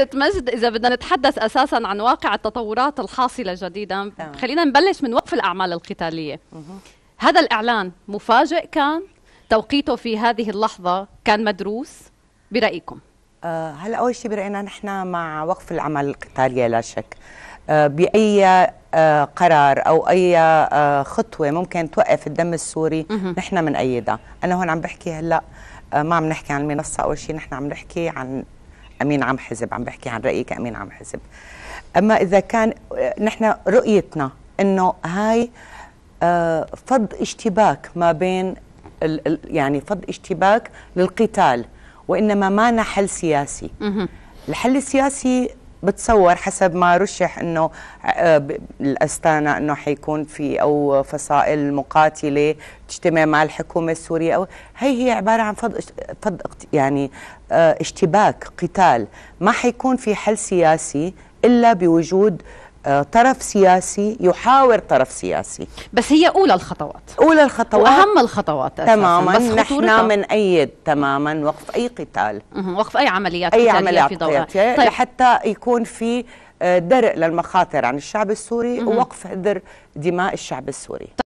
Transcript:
قصة مجد إذا بدنا نتحدث أساسا عن واقع التطورات الحاصلة جديدا طبعا. خلينا نبلش من وقف الأعمال القتالية مه. هذا الإعلان مفاجئ كان توقيته في هذه اللحظة كان مدروس برأيكم آه هلا أول شيء برأينا نحن مع وقف الأعمال القتالية لا شك آه بأي آه قرار أو أي آه خطوة ممكن توقف الدم السوري نحن بنأيدها أنا هون عم بحكي هلأ آه، ما عم نحكي عن المنصة أول شيء نحن عم نحكي عن امين عام حزب عم بحكي عن رايي كامين عام حزب اما اذا كان نحن رؤيتنا انه هاي آه، فض اشتباك ما بين يعني فض اشتباك للقتال وانما ما نحل سياسي الحل السياسي بتصور حسب ما رشح انه آه، الاستانا انه حيكون في او فصائل مقاتله تجتمع مع الحكومه السوريه او هي هي عباره عن فض فض يعني آه، اشتباك قتال ما حيكون في حل سياسي الا بوجود آه، طرف سياسي يحاور طرف سياسي بس هي اولى الخطوات اولى الخطوات واهم الخطوات أساساً. تماما بس نحن بنأيد تماما وقف اي قتال وقف اي عمليات اي عمليات في دورها طيب. لحتى يكون في آه، درء للمخاطر عن الشعب السوري ووقف هدر دماء الشعب السوري